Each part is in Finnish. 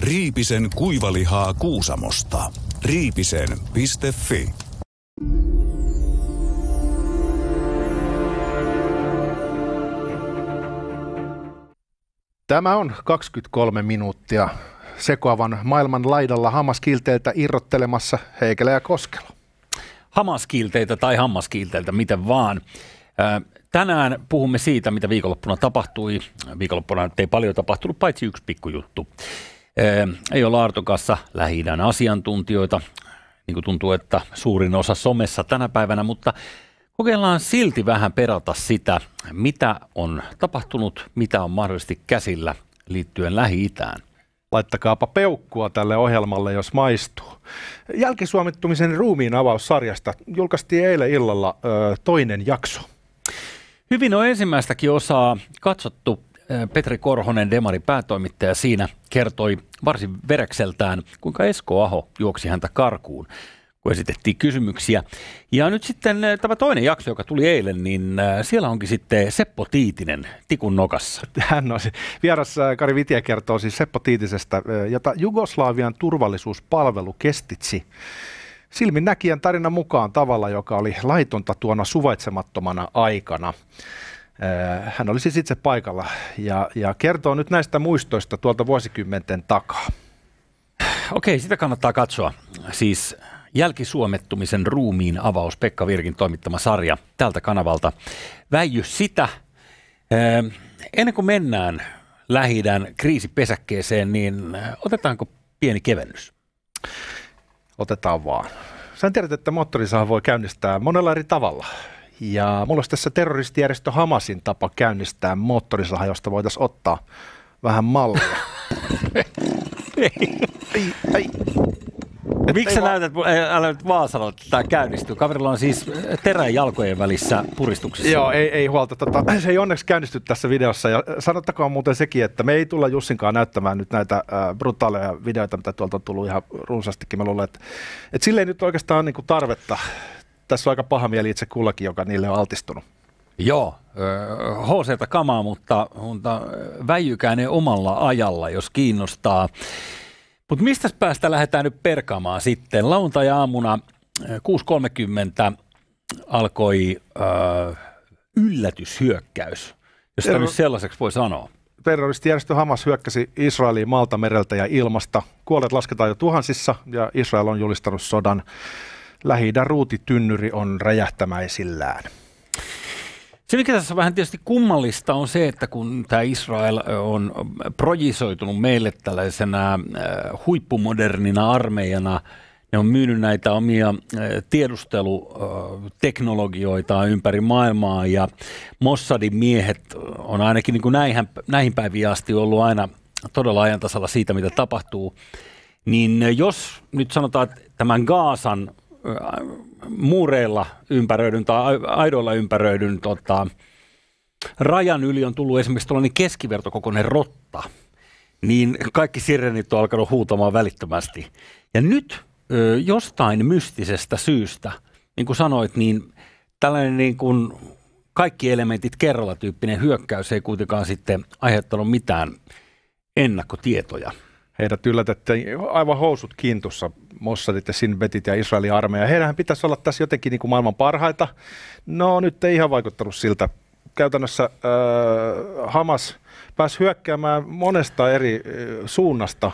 Riipisen kuivalihaa Kuusamosta. Riipisen.fi Tämä on 23 minuuttia sekoavan maailman laidalla hammaskilteiltä irrottelemassa Heikele ja Koskelo. Hammaskilteitä tai hammaskilteiltä, miten vaan. Tänään puhumme siitä, mitä viikonloppuna tapahtui. Viikonloppuna ei paljon tapahtunut, paitsi yksi pikkujuttu. Ehm, ei ole Artokassa lähi asiantuntijoita, niin kuin tuntuu, että suurin osa somessa tänä päivänä, mutta kokeillaan silti vähän perata sitä, mitä on tapahtunut, mitä on mahdollisesti käsillä liittyen Lähi-Itään laittakaapa peukkua tälle ohjelmalle, jos maistuu. Jälkisuomittumisen ruumiin avaussarjasta julkaistiin eilen illalla ö, toinen jakso. Hyvin on ensimmäistäkin osaa katsottu Eh, Petri Korhonen, Demari päätoimittaja siinä, kertoi varsin verekseltään, kuinka Esko Aho juoksi häntä karkuun, kun esitettiin kysymyksiä. Ja nyt sitten eh, tämä toinen jakso, joka tuli eilen, niin eh, siellä onkin sitten Seppo Tiitinen tikun nokassa. Hän on vieras Kari Vitiä kertoo siis Seppo Tiitisestä, jota Jugoslavian turvallisuuspalvelu kestitsi silmin näkijän tarinan mukaan tavalla, joka oli laitonta tuona suvaitsemattomana aikana. Äh, hän oli siis itse paikalla ja, ja kertoo nyt näistä muistoista tuolta vuosikymmenten takaa. Okei, sitä kannattaa katsoa. Siis jälkisuomettumisen ruumiin avaus Pekka Virkin toimittama sarja tältä kanavalta. Väijy sitä. Ähm, ennen kuin mennään lähi kriisipesäkkeeseen, niin äh, otetaanko pieni kevennys? Otetaan vaan. Sä tiedät, että moottorisaha voi käynnistää monella eri tavalla. Ja mulla olisi tässä terroristijärjestö Hamasin tapa käynnistää moottorisaha, josta voitaisiin ottaa vähän mallia. ei, ei, ei. Miksi sä va- näytät, älä nyt Vaasalla, että tämä käynnistyy? Kaverilla on siis terän jalkojen välissä puristuksessa. Joo, ei, ei huolta. Tota, se ei onneksi käynnisty tässä videossa. Ja sanottakoon muuten sekin, että me ei tulla Jussinkaan näyttämään nyt näitä äh, brutaaleja videoita, mitä tuolta on tullut ihan runsaastikin. Mä luulen, että, että sille ei nyt oikeastaan niin kuin tarvetta tässä on aika paha mieli itse kullakin, joka niille on altistunut. Joo, HCtä kamaa, mutta, mutta väijykää ne omalla ajalla, jos kiinnostaa. Mutta mistä päästä lähdetään nyt perkaamaan sitten? Lauantai-aamuna 6.30 alkoi äh, yllätyshyökkäys, jos nyt sellaiseksi voi sanoa. Terroristijärjestö Hamas hyökkäsi Israeliin maalta, mereltä ja ilmasta. Kuolleet lasketaan jo tuhansissa ja Israel on julistanut sodan lähi ruutitynnyri on räjähtämäisillään. Se, mikä tässä vähän tietysti kummallista on se, että kun tämä Israel on projisoitunut meille tällaisena huippumodernina armeijana, ne on myynyt näitä omia tiedusteluteknologioita ympäri maailmaa ja Mossadin miehet on ainakin niin kuin näihin, näihin päiviin asti ollut aina todella ajantasalla siitä, mitä tapahtuu. Niin jos nyt sanotaan, että tämän Gaasan Äh, muureilla ympäröidyn tai aidoilla ympäröidyn tota, rajan yli on tullut esimerkiksi tuollainen keskivertokokoinen rotta, niin kaikki sirenit on alkanut huutamaan välittömästi. Ja nyt jostain mystisestä syystä, niin kuin sanoit, niin tällainen niin kuin kaikki elementit kerralla tyyppinen hyökkäys ei kuitenkaan sitten aiheuttanut mitään ennakkotietoja. Heidät yllätettiin aivan housut kintussa Mossadit ja Sinbetit ja Israelin armeija. Heidän pitäisi olla tässä jotenkin niin kuin maailman parhaita. No nyt ei ihan vaikuttanut siltä. Käytännössä äh, Hamas pääsi hyökkäämään monesta eri äh, suunnasta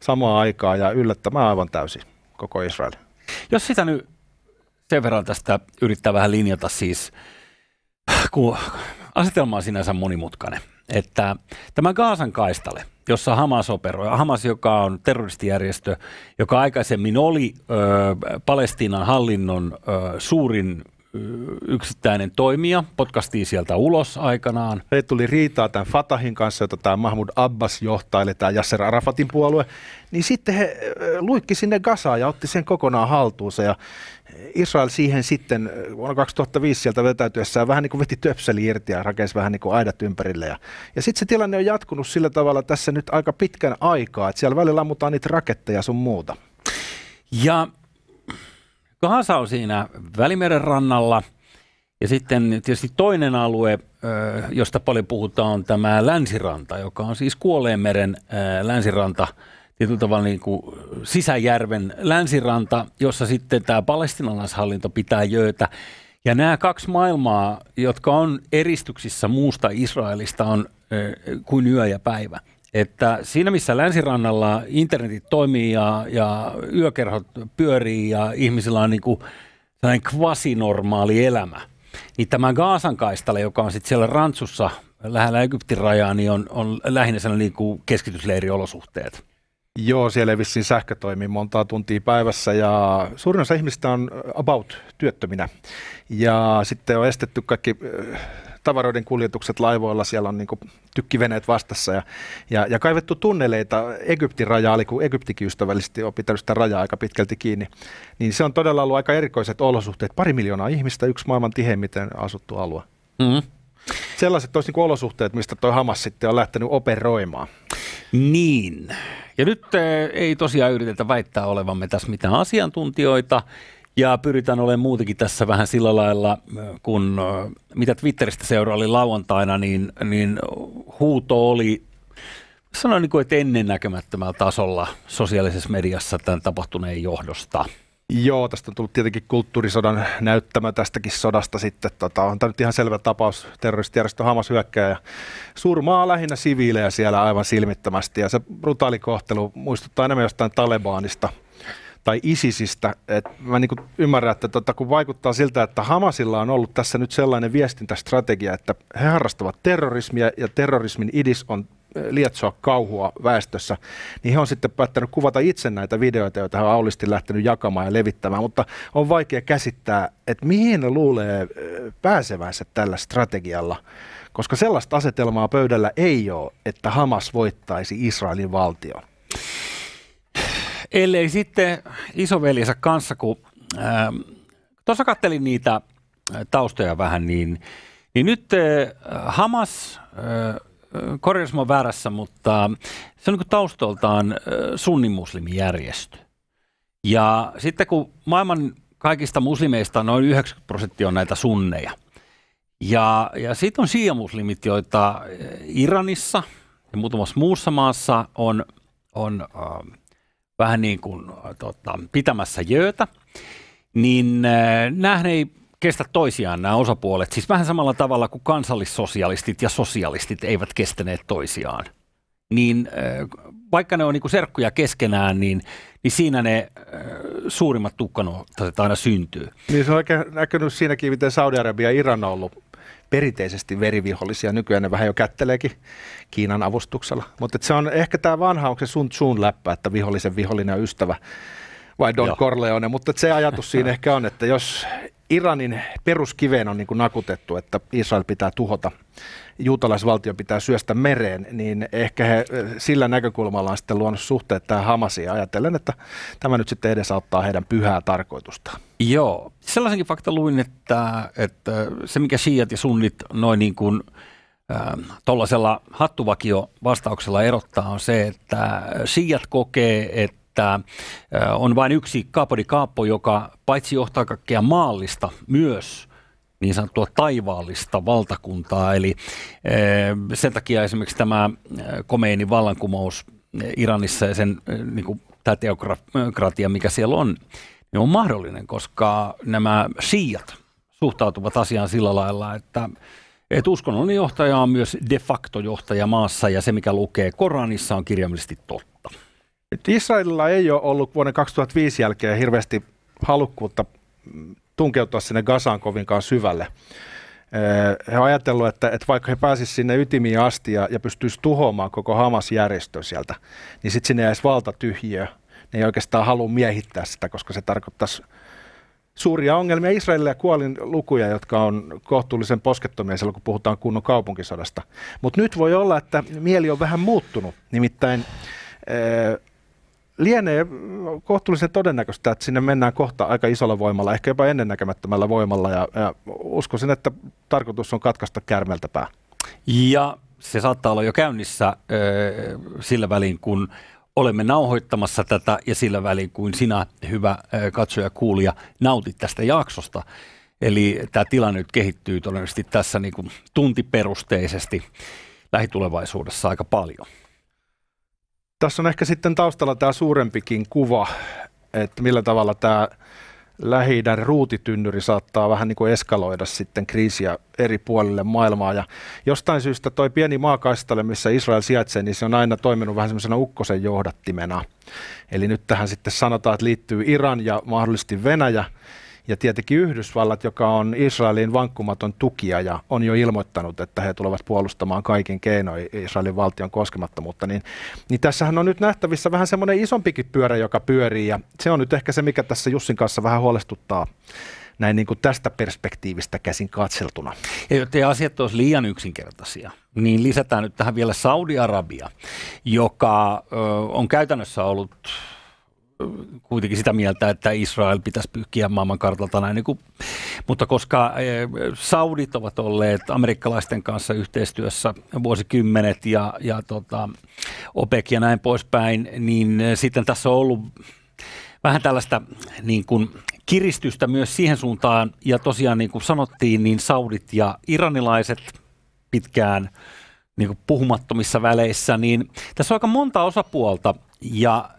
samaan aikaan ja yllättämään aivan täysin koko Israel. Jos sitä nyt sen verran tästä yrittää vähän linjata siis, kun asetelma on sinänsä monimutkainen, että tämä Gaasan kaistale, jossa Hamas operoi. Hamas, joka on terroristijärjestö, joka aikaisemmin oli ö, Palestiinan hallinnon ö, suurin yksittäinen toimija, potkastiin sieltä ulos aikanaan. Heitä tuli riitaa tämän Fatahin kanssa, jota tämä Mahmud Abbas johtaa, eli tämä Yasser Arafatin puolue. Niin sitten he luikki sinne Gazaa ja otti sen kokonaan haltuunsa. Ja Israel siihen sitten vuonna 2005 sieltä vetäytyessään vähän niin kuin veti töpseli irti ja rakensi vähän niin kuin aidat ympärille. Ja, ja sitten se tilanne on jatkunut sillä tavalla tässä nyt aika pitkän aikaa, että siellä välillä ammutaan niitä raketteja sun muuta. Ja Kaasa on siinä Välimeren rannalla. Ja sitten tietysti toinen alue, josta paljon puhutaan, on tämä länsiranta, joka on siis Kuoleenmeren länsiranta, tietyllä tavalla niin kuin sisäjärven länsiranta, jossa sitten tämä palestinalaishallinto pitää jöötä. Ja nämä kaksi maailmaa, jotka on eristyksissä muusta Israelista, on kuin yö ja päivä että siinä missä länsirannalla internetit toimii ja, ja yökerhot pyörii ja ihmisillä on niin kuin sellainen kvasinormaali elämä, niin tämä Gaasan kaistale, joka on sitten siellä Rantsussa lähellä Egyptin rajaa, niin on, on lähinnä sellainen niin kuin keskitysleiriolosuhteet. Joo, siellä ei vissiin sähkö toimi montaa tuntia päivässä ja suurin osa ihmistä on about työttöminä. Ja sitten on estetty kaikki tavaroiden kuljetukset laivoilla, siellä on niin kuin tykkiveneet vastassa ja, ja, ja kaivettu tunneleita Egyptin rajaa, eli kun Egyptikin ystävällisesti on pitänyt sitä rajaa aika pitkälti kiinni, niin se on todella ollut aika erikoiset olosuhteet. Pari miljoonaa ihmistä, yksi maailman tiheimmiten asuttu alue. Mm-hmm. Sellaiset olisi niin olosuhteet, mistä tuo Hamas sitten on lähtenyt operoimaan. Niin. Ja nyt eh, ei tosiaan yritetä väittää olevamme tässä mitään asiantuntijoita. Ja pyritään olemaan muutenkin tässä vähän sillä lailla, kun mitä Twitteristä oli lauantaina, niin, niin huuto oli sanoin, niin kuin, että ennennäkemättömällä tasolla sosiaalisessa mediassa tämän tapahtuneen johdosta. Joo, tästä on tullut tietenkin kulttuurisodan näyttämä tästäkin sodasta sitten. Tota, on tämä nyt ihan selvä tapaus. Terroristijärjestö Hamas hyökkää ja surmaa lähinnä siviilejä siellä aivan silmittömästi. Ja se brutaali kohtelu muistuttaa enemmän jostain Talebanista – tai ISISistä. Et mä niin ymmärrän, että tota, kun vaikuttaa siltä, että Hamasilla on ollut tässä nyt sellainen viestintästrategia, että he harrastavat terrorismia ja terrorismin idis on lietsoa kauhua väestössä, niin he on sitten päättänyt kuvata itse näitä videoita, joita hän on aulisti lähtenyt jakamaan ja levittämään, mutta on vaikea käsittää, että mihin ne luulee pääsevänsä tällä strategialla, koska sellaista asetelmaa pöydällä ei ole, että Hamas voittaisi Israelin valtion. Ellei sitten isoveljensä kanssa, kun ähm, tuossa kattelin niitä äh, taustoja vähän, niin, niin nyt äh, Hamas, äh, korjaus on väärässä, mutta se on niin taustoltaan äh, sunnimuslimijärjestö. Ja sitten kun maailman kaikista muslimeista noin 90 prosenttia on näitä sunneja, ja, ja sitten on siiamuslimit, joita äh, Iranissa ja muutamassa muussa maassa on, on äh, vähän niin kuin tota, pitämässä jöötä, niin äh, ei kestä toisiaan nämä osapuolet. Siis vähän samalla tavalla kuin kansallissosialistit ja sosialistit eivät kestäneet toisiaan. Niin äh, vaikka ne on niin serkkuja keskenään, niin, niin siinä ne äh, suurimmat tukkanottaset aina syntyy. Niin se on oikein näkynyt siinäkin, miten Saudi-Arabia ja Iran on ollut perinteisesti verivihollisia. Nykyään ne vähän jo kätteleekin Kiinan avustuksella. Mutta se on ehkä tämä vanha, onko se sun Tsun läppä, että vihollisen vihollinen ystävä vai Don Joo. Corleone, mutta se ajatus siinä ehkä on, että jos Iranin peruskiveen on niin kuin nakutettu, että Israel pitää tuhota, juutalaisvaltio pitää syöstä mereen, niin ehkä he sillä näkökulmalla on sitten luonut suhteet tähän Hamasiin ajatellen, että tämä nyt sitten edesauttaa heidän pyhää tarkoitustaan. Joo. Sellaisenkin fakta luin, että, että se mikä shiat ja sunnit noin niin kuin ähm, tuollaisella hattuvakio vastauksella erottaa on se, että siiat kokee, että että äh, on vain yksi Kaapodi Kaappo, joka paitsi johtaa kaikkea maallista, myös niin sanottua taivaallista valtakuntaa. Eli äh, sen takia esimerkiksi tämä äh, Komeinin vallankumous Iranissa ja sen niin kuin, tämä teokratia, mikä siellä on, niin on mahdollinen, koska nämä siiat suhtautuvat asiaan sillä lailla, että et uskonnollinen johtaja on myös de facto johtaja maassa ja se, mikä lukee Koranissa, on kirjaimellisesti totta. Nyt Israelilla ei ole ollut vuoden 2005 jälkeen hirveästi halukkuutta tunkeutua sinne Gazaan kovinkaan syvälle. He ovat ajatelleet, että, että vaikka he pääsisivät sinne ytimiin asti ja, ja pystyisi tuhoamaan koko hamas järjestö sieltä, niin sitten sinne jäisi valta tyhjiö. Ne ei oikeastaan halua miehittää sitä, koska se tarkoittaisi suuria ongelmia Israelille ja kuolin lukuja, jotka on kohtuullisen poskettomia silloin, kun puhutaan kunnon kaupunkisodasta. Mutta nyt voi olla, että mieli on vähän muuttunut. Nimittäin lienee kohtuullisen todennäköistä, että sinne mennään kohta aika isolla voimalla, ehkä jopa ennennäkemättömällä voimalla ja, ja uskoisin, että tarkoitus on katkaista kärmeltä pää. Ja se saattaa olla jo käynnissä äh, sillä välin, kun olemme nauhoittamassa tätä ja sillä välin, kuin sinä, hyvä äh, katsoja kuulija, nautit tästä jaksosta. Eli tämä tilanne nyt kehittyy todennäköisesti tässä niin kuin tuntiperusteisesti lähitulevaisuudessa aika paljon. Tässä on ehkä sitten taustalla tämä suurempikin kuva, että millä tavalla tämä lähi ruutitynnyri saattaa vähän niin kuin eskaloida sitten kriisiä eri puolille maailmaa. Ja jostain syystä toi pieni maakaistale, missä Israel sijaitsee, niin se on aina toiminut vähän semmoisena ukkosen johdattimena. Eli nyt tähän sitten sanotaan, että liittyy Iran ja mahdollisesti Venäjä ja tietenkin Yhdysvallat, joka on Israelin vankkumaton tukija ja on jo ilmoittanut, että he tulevat puolustamaan kaikin keinoin Israelin valtion koskemattomuutta, niin, niin tässähän on nyt nähtävissä vähän semmoinen isompikin pyörä, joka pyörii ja se on nyt ehkä se, mikä tässä Jussin kanssa vähän huolestuttaa näin niin kuin tästä perspektiivistä käsin katseltuna. Ja jotta asiat olisi liian yksinkertaisia, niin lisätään nyt tähän vielä Saudi-Arabia, joka ö, on käytännössä ollut kuitenkin sitä mieltä, että Israel pitäisi pyyhkiä maailmankartalta näin. Niin kuin, mutta koska eh, Saudit ovat olleet amerikkalaisten kanssa yhteistyössä vuosikymmenet ja, ja tota, OPEC ja näin poispäin, niin eh, sitten tässä on ollut vähän tällaista niin kuin kiristystä myös siihen suuntaan. Ja tosiaan niin kuin sanottiin, niin Saudit ja iranilaiset pitkään – niin kuin puhumattomissa väleissä, niin tässä on aika monta osapuolta ja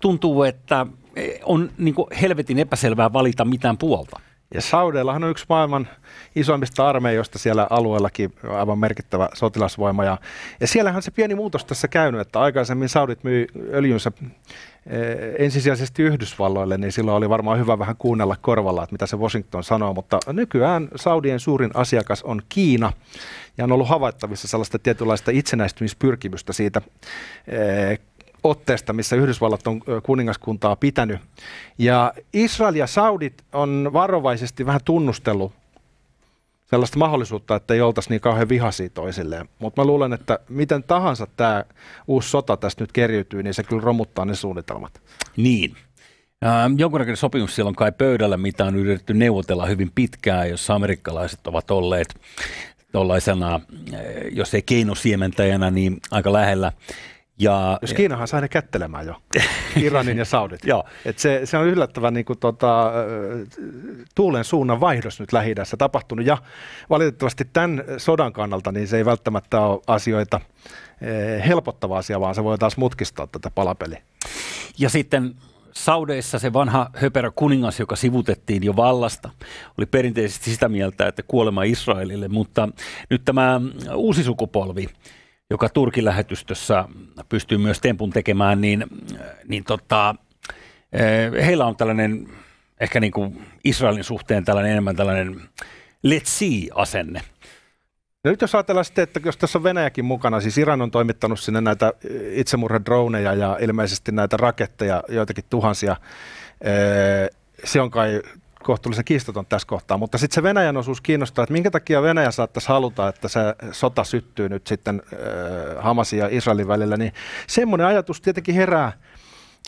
tuntuu, että e, on niin kuin helvetin epäselvää valita mitään puolta. Ja Saudellahan on yksi maailman isoimmista armeijoista siellä alueellakin, aivan merkittävä sotilasvoima. Ja, ja siellähän se pieni muutos tässä käynyt, että aikaisemmin Saudit myi öljynsä Eh, ensisijaisesti Yhdysvalloille, niin silloin oli varmaan hyvä vähän kuunnella korvalla, että mitä se Washington sanoo, mutta nykyään Saudien suurin asiakas on Kiina, ja on ollut havaittavissa sellaista tietynlaista itsenäistymispyrkimystä siitä eh, otteesta, missä Yhdysvallat on kuningaskuntaa pitänyt. Ja Israel ja Saudit on varovaisesti vähän tunnustellut sellaista mahdollisuutta, että ei oltaisi niin kauhean vihaisia toisilleen. Mutta mä luulen, että miten tahansa tämä uusi sota tästä nyt kerjytyy, niin se kyllä romuttaa ne suunnitelmat. Niin. Ähm, jonkunnäköinen sopimus siellä on kai pöydällä, mitä on yritetty neuvotella hyvin pitkään, jossa amerikkalaiset ovat olleet tuollaisena, äh, jos ei keinosiementäjänä, niin aika lähellä ja, Jos Kiinahan sai ne kättelemään jo, Iranin ja Saudit. Joo. Et se, se on yllättävän niin kuin, tota, äh, tuulen suunnan vaihdos nyt lähi tapahtunut. Ja valitettavasti tämän sodan kannalta niin se ei välttämättä ole asioita äh, helpottava asia, vaan se voi taas mutkistaa tätä palapeliä. Ja sitten Saudeissa se vanha höperä kuningas, joka sivutettiin jo vallasta, oli perinteisesti sitä mieltä, että kuolema Israelille, mutta nyt tämä uusi sukupolvi, joka Turkin lähetystössä pystyy myös tempun tekemään, niin, niin tota, eh, heillä on tällainen ehkä niin kuin Israelin suhteen tällainen enemmän tällainen let's see-asenne. No nyt jos ajatellaan sitten, että jos tässä on Venäjäkin mukana, siis Iran on toimittanut sinne näitä itsemurhadroneja ja ilmeisesti näitä raketteja, joitakin tuhansia. Eh, se on kai kohtuullisen kiistaton tässä kohtaa, mutta sitten se Venäjän osuus kiinnostaa, että minkä takia Venäjä saattaisi haluta, että se sota syttyy nyt sitten äh, Hamasin ja Israelin välillä, niin semmoinen ajatus tietenkin herää,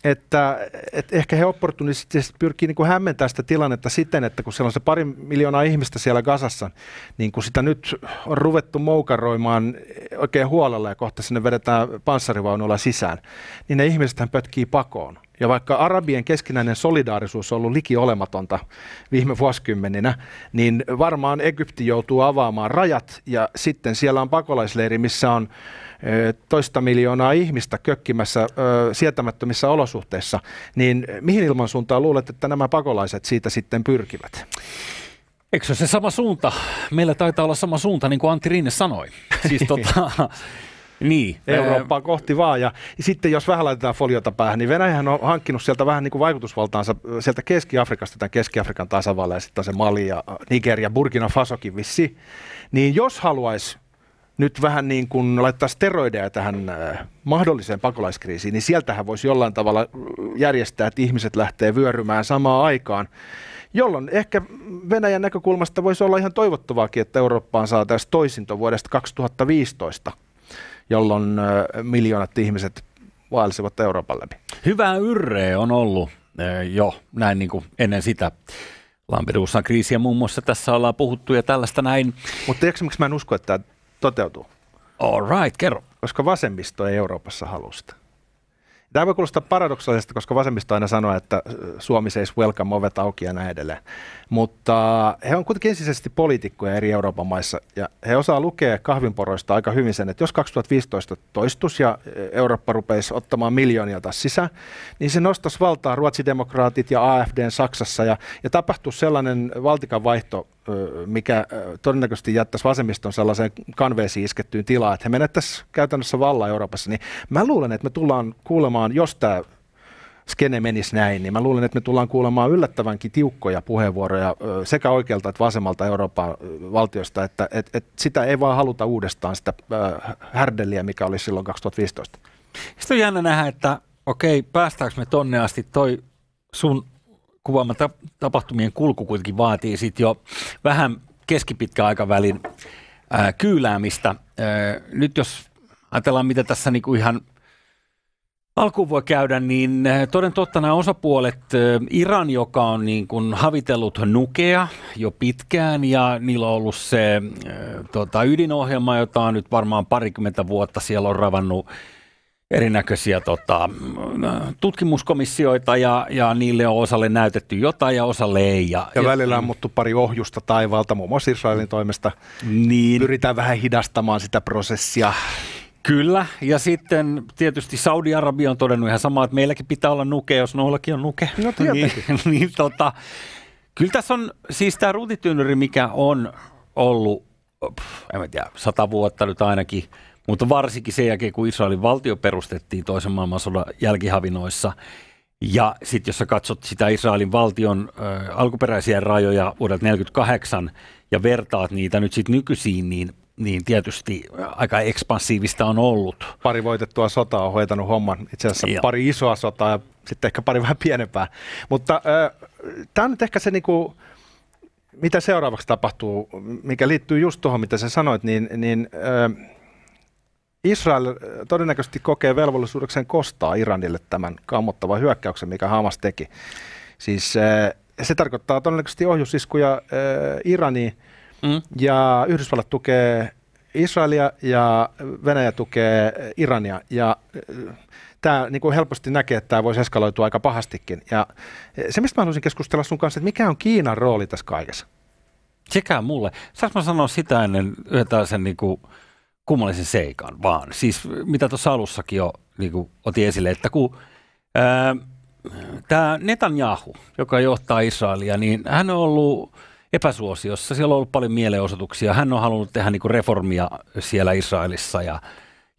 että, että ehkä he opportunistisesti pyrkii niin kuin hämmentämään sitä tilannetta siten, että kun siellä on se pari miljoonaa ihmistä siellä Gaza:ssa, niin kun sitä nyt on ruvettu moukaroimaan oikein huolella ja kohta sinne vedetään panssarivaunulla sisään, niin ne ihmiset pötkii pakoon. Ja vaikka arabien keskinäinen solidaarisuus on ollut liki olematonta viime vuosikymmeninä, niin varmaan Egypti joutuu avaamaan rajat ja sitten siellä on pakolaisleiri, missä on toista miljoonaa ihmistä kökkimässä sietämättömissä olosuhteissa, niin mihin suuntaan luulet, että nämä pakolaiset siitä sitten pyrkivät? Eikö se sama suunta? Meillä taitaa olla sama suunta, niin kuin Antti Rinne sanoi. Siis tota, niin. Eurooppaa ää... kohti vaan. Ja sitten jos vähän laitetaan foliota päähän, niin Venäjähän on hankkinut sieltä vähän niin kuin vaikutusvaltaansa sieltä Keski-Afrikasta, tämän Keski-Afrikan tasavalle, ja sitten se Mali ja Nigeria, Burkina Fasokin vissi. Niin jos haluaisi nyt vähän niin kuin laittaa steroideja tähän mahdolliseen pakolaiskriisiin, niin sieltähän voisi jollain tavalla järjestää, että ihmiset lähtee vyörymään samaan aikaan, jolloin ehkä Venäjän näkökulmasta voisi olla ihan toivottavaakin, että Eurooppaan saataisiin toisinto vuodesta 2015 jolloin miljoonat ihmiset vaelsivat Euroopan läpi. Hyvää yrre on ollut jo näin niin kuin ennen sitä. Lampedusan kriisiä muun muassa tässä ollaan puhuttu ja tällaista näin. Mutta tiedätkö, miksi mä en usko, että tämä toteutuu? All right, kerro. Koska vasemmisto ei Euroopassa halusta. Tämä voi kuulostaa paradoksaalista, koska vasemmista aina sanoo, että äh, Suomi seis welcome, ovet auki ja näin edelleen. Mutta äh, he on kuitenkin ensisijaisesti poliitikkoja eri Euroopan maissa ja he osaa lukea kahvinporoista aika hyvin sen, että jos 2015 toistus ja äh, Eurooppa rupeisi ottamaan miljoonia taas sisään, niin se nostaisi valtaa ruotsidemokraatit ja AFDn Saksassa ja, ja tapahtuu sellainen valtikan vaihto, mikä todennäköisesti jättäisi vasemmiston sellaiseen kanveesi iskettyyn tilaan, että he menettäisiin käytännössä vallan Euroopassa, niin mä luulen, että me tullaan kuulemaan, jos tämä skene menisi näin, niin mä luulen, että me tullaan kuulemaan yllättävänkin tiukkoja puheenvuoroja sekä oikealta että vasemmalta Euroopan valtiosta, että että että sitä ei vaan haluta uudestaan sitä härdeliä, mikä oli silloin 2015. Sitten on jännä nähdä, että okei, päästäänkö me tonne asti, toi sun kuvaama tapahtumien kulku kuitenkin vaatii sit jo vähän keskipitkän aikavälin ää, kyyläämistä. Ää, nyt jos ajatellaan, mitä tässä niinku ihan alkuun voi käydä, niin toden totta nämä osapuolet, Iran, joka on niin kuin havitellut nukea jo pitkään ja niillä on ollut se tota, ydinohjelma, jota on nyt varmaan parikymmentä vuotta siellä on ravannut erinäköisiä tota, mm, tutkimuskomissioita ja, ja niille on osalle näytetty jotain ja osalle ei. Ja, ja välillä on muuttu pari ohjusta taivaalta, muun muassa Israelin toimesta. Niin. Pyritään vähän hidastamaan sitä prosessia. Kyllä, ja sitten tietysti Saudi-Arabia on todennut ihan samaa, että meilläkin pitää olla nuke, jos noillakin on nuke. No niin, niin, tota, kyllä tässä on siis tämä ruutitynnyri, mikä on ollut, pff, en tiedä, sata vuotta nyt ainakin – mutta varsinkin sen jälkeen, kun Israelin valtio perustettiin toisen maailmansodan jälkihavinoissa, ja sitten jos sä katsot sitä Israelin valtion ö, alkuperäisiä rajoja vuodelta 1948 ja vertaat niitä nyt sitten nykyisiin, niin niin tietysti aika ekspansiivista on ollut. Pari voitettua sotaa on hoitanut homman, itse asiassa ja. pari isoa sotaa ja sitten ehkä pari vähän pienempää. Mutta tämä on nyt ehkä se, niinku, mitä seuraavaksi tapahtuu, mikä liittyy just tuohon, mitä sä sanoit, niin, niin ö, Israel äh, todennäköisesti kokee velvollisuudekseen kostaa Iranille tämän kammottavan hyökkäyksen, mikä Hamas teki. Siis äh, se tarkoittaa todennäköisesti ohjusiskuja äh, Iraniin, mm. ja Yhdysvallat tukee Israelia ja Venäjä tukee Irania. Ja tämä niin kuin helposti näkee, että tämä voisi eskaloitua aika pahastikin. Ja se, mistä mä haluaisin keskustella sun kanssa, että mikä on Kiinan rooli tässä kaikessa? Sekään mulle. Saanko mä sanoa sitä ennen yhden tällaisen niin kuin – kummallisen seikan vaan. Siis mitä tuossa alussakin jo niin kuin otin esille, että kun tämä Netanyahu, joka johtaa Israelia, niin hän on ollut epäsuosiossa. Siellä on ollut paljon mielenosoituksia. Hän on halunnut tehdä niin kuin reformia siellä Israelissa ja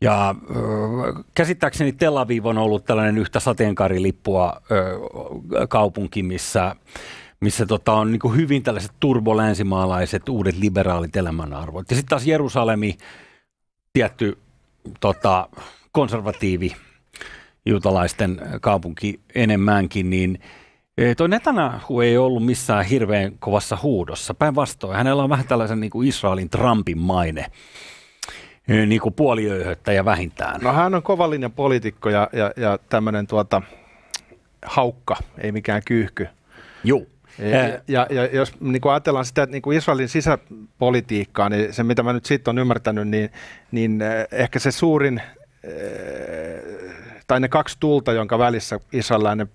ja ö, käsittääkseni Tel Aviv on ollut tällainen yhtä sateenkaarilippua kaupunki, missä, missä tota on niin hyvin tällaiset turbolänsimaalaiset uudet liberaalit elämänarvot. Ja sitten taas Jerusalemi, tietty tota, konservatiivi juutalaisten kaupunki enemmänkin, niin e, Tuo Netanyahu ei ollut missään hirveän kovassa huudossa. Päinvastoin, hänellä on vähän tällaisen niin kuin Israelin Trumpin maine e, niin kuin puoliöyhöttäjä vähintään. No hän on kovallinen poliitikko ja, ja, ja tämmöinen tuota, haukka, ei mikään kyyhky. Joo. Ja, eh. ja, ja jos niin kuin ajatellaan sitä että niin kuin Israelin sisäpolitiikkaa, niin se mitä mä nyt siitä on ymmärtänyt, niin, niin eh, ehkä se suurin, eh, tai ne kaksi tulta, jonka välissä israelilainen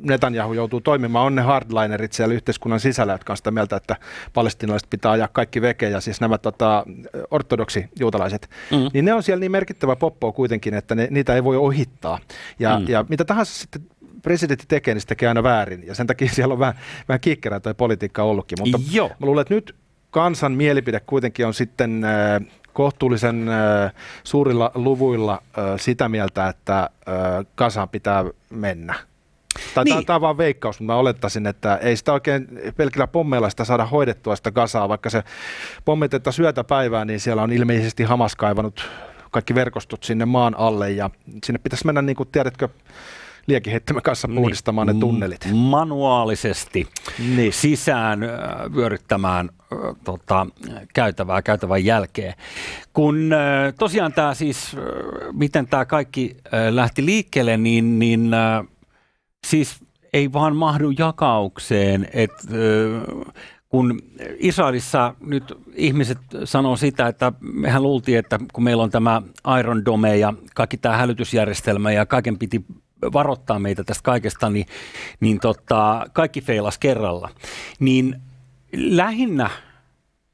Netanjahu joutuu toimimaan, on ne hardlinerit siellä yhteiskunnan sisällä, jotka on sitä mieltä, että palestinalaiset pitää ajaa kaikki vekejä, siis nämä tota, ortodoksi juutalaiset, mm. niin ne on siellä niin merkittävä poppo kuitenkin, että ne, niitä ei voi ohittaa. Ja, mm. ja mitä tahansa sitten presidentti tekee, niin se tekee aina väärin. Ja sen takia siellä on vähän, vähän kiikkerää tai politiikkaa ollutkin. Mutta Joo. mä luulen, että nyt kansan mielipide kuitenkin on sitten äh, kohtuullisen äh, suurilla luvuilla äh, sitä mieltä, että kasaan pitää mennä. Tai niin. tämä on vain veikkaus, mutta mä olettaisin, että ei sitä oikein pelkillä pommeilla sitä saada hoidettua sitä kasaa, vaikka se että syötä päivää, niin siellä on ilmeisesti Hamas kaivanut kaikki verkostot sinne maan alle ja sinne pitäisi mennä niin kuin, tiedätkö, liekinheittimen kanssa niin. puhdistamaan niin, ne tunnelit. Manuaalisesti niin. sisään vyöryttämään tota, käytävää käytävän jälkeen. Kun tosiaan tämä siis, miten tämä kaikki lähti liikkeelle, niin, niin siis ei vaan mahdu jakaukseen, että kun Israelissa nyt ihmiset sanoo sitä, että mehän luultiin, että kun meillä on tämä Iron Dome ja kaikki tämä hälytysjärjestelmä ja kaiken piti varoittaa meitä tästä kaikesta, niin, niin tota, kaikki feilas kerralla. Niin lähinnä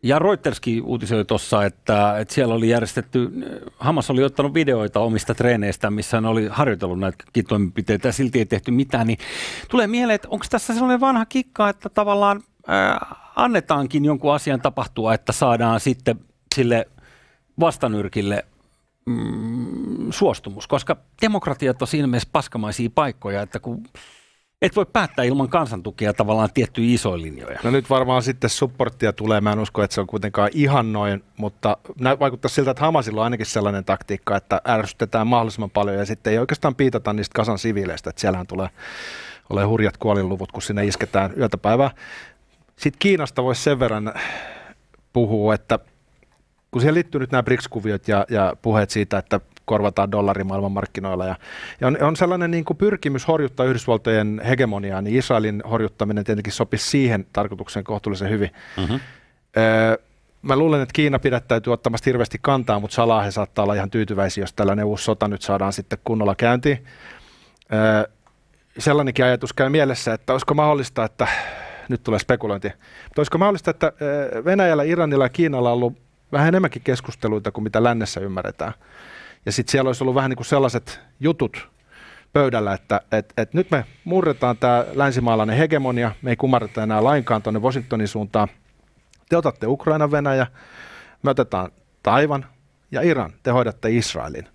ja Reuterskin uutisoi tuossa, että, että siellä oli järjestetty, Hamas oli ottanut videoita omista treeneistä, missä ne oli harjoitellut näitä toimenpiteitä ja silti ei tehty mitään, niin tulee mieleen, että onko tässä sellainen vanha kikka, että tavallaan äh, annetaankin jonkun asian tapahtua, että saadaan sitten sille vastanyrkille mm, suostumus, koska demokratiat on siinä mielessä paskamaisia paikkoja, että kun et voi päättää ilman kansantukia tavallaan tiettyjä isoja linjoja. No nyt varmaan sitten supporttia tulee. Mä en usko, että se on kuitenkaan ihan noin, mutta vaikuttaa siltä, että Hamasilla on ainakin sellainen taktiikka, että ärsytetään mahdollisimman paljon ja sitten ei oikeastaan piitata niistä kasan siviileistä, että siellähän tulee ole hurjat kuolinluvut, kun sinne isketään yötä päivää. Sitten Kiinasta voisi sen verran puhua, että kun siihen liittyy nyt nämä BRICS-kuviot ja, ja puheet siitä, että korvataan dollari maailmanmarkkinoilla. Ja, ja on, on sellainen niin kuin pyrkimys horjuttaa Yhdysvaltojen hegemoniaa, niin Israelin horjuttaminen tietenkin sopi siihen tarkoitukseen kohtuullisen hyvin. Mm-hmm. Ö, mä luulen, että Kiina pidättäytyy ottamasta hirveästi kantaa, mutta salaa he saattaa olla ihan tyytyväisiä, jos tällainen uusi sota nyt saadaan sitten kunnolla käyntiin. Ö, sellainenkin ajatus käy mielessä, että olisiko mahdollista, että nyt tulee spekulointi, mutta olisiko mahdollista, että Venäjällä, Iranilla ja Kiinalla on ollut vähän enemmänkin keskusteluita kuin mitä lännessä ymmärretään. Ja sitten siellä olisi ollut vähän niin kuin sellaiset jutut pöydällä, että et, et nyt me murretaan tämä länsimaalainen hegemonia, me ei kumarreta enää lainkaan tuonne Washingtonin suuntaan. Te otatte Ukraina, Venäjä, me otetaan Taivan ja Iran, te hoidatte Israelin.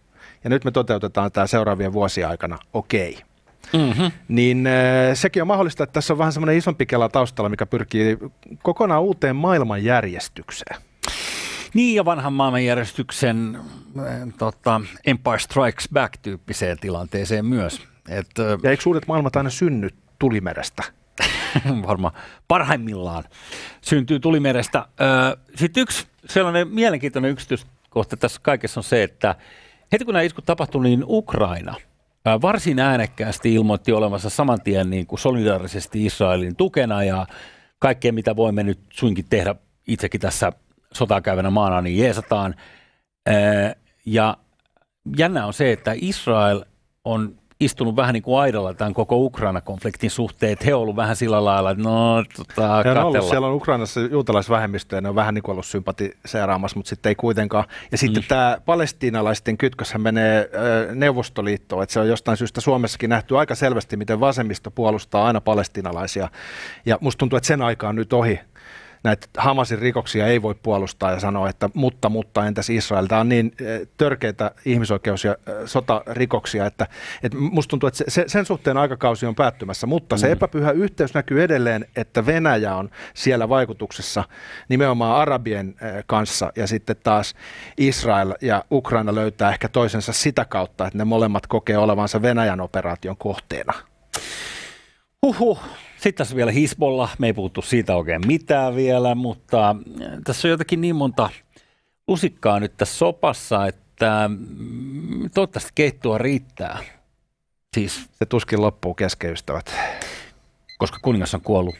Ja nyt me toteutetaan tämä seuraavien vuosien aikana, okei. Okay. Mm-hmm. Niin eh, sekin on mahdollista, että tässä on vähän semmoinen isompi kela taustalla, mikä pyrkii kokonaan uuteen maailmanjärjestykseen. Niin ja vanhan maailmanjärjestyksen eh, tota, Empire Strikes Back-tyyppiseen tilanteeseen myös. Et, ja eikö suuret maailmat aina synny tulimerestä? varmaan parhaimmillaan syntyy tulimerestä. Sitten yksi sellainen mielenkiintoinen yksityiskohta tässä kaikessa on se, että heti kun nämä iskut tapahtui, niin Ukraina varsin äänekkäästi ilmoitti olevansa saman tien niin kuin solidaarisesti Israelin tukena ja kaikkea, mitä voimme nyt suinkin tehdä itsekin tässä käyvänä maana, niin jeesataan. Ja jännä on se, että Israel on istunut vähän niin kuin aidalla tämän koko Ukraina-konfliktin suhteen, että he ovat vähän sillä lailla, että no tota, he on ollut, siellä on Ukrainassa juutalaisvähemmistö ja ne on vähän niin kuin ollut sympatiseeraamassa, mutta sitten ei kuitenkaan. Ja sitten mm. tämä palestiinalaisten kytkös menee Neuvostoliittoon, että se on jostain syystä Suomessakin nähty aika selvästi, miten vasemmisto puolustaa aina palestiinalaisia. Ja musta tuntuu, että sen aika on nyt ohi näitä Hamasin rikoksia ei voi puolustaa ja sanoa, että mutta, mutta entäs Israel. Tämä on niin eh, törkeitä ihmisoikeus- ja eh, sotarikoksia, että, että musta tuntuu, että se, sen suhteen aikakausi on päättymässä, mutta se mm. epäpyhä yhteys näkyy edelleen, että Venäjä on siellä vaikutuksessa nimenomaan arabien eh, kanssa ja sitten taas Israel ja Ukraina löytää ehkä toisensa sitä kautta, että ne molemmat kokee olevansa Venäjän operaation kohteena. Huhhuh. Sitten tässä vielä Hisbolla, me ei puhuttu siitä oikein mitään vielä, mutta äh, tässä on jotakin niin monta lusikkaa nyt tässä sopassa, että mm, toivottavasti keittoa riittää. Siis, se tuskin loppuu keskeystävät. Koska kuningas on kuollut.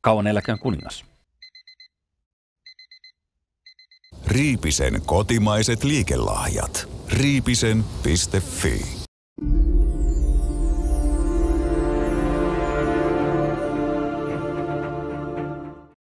Kauan eläkään kuningas. Riipisen kotimaiset liikelahjat. Riipisen.fi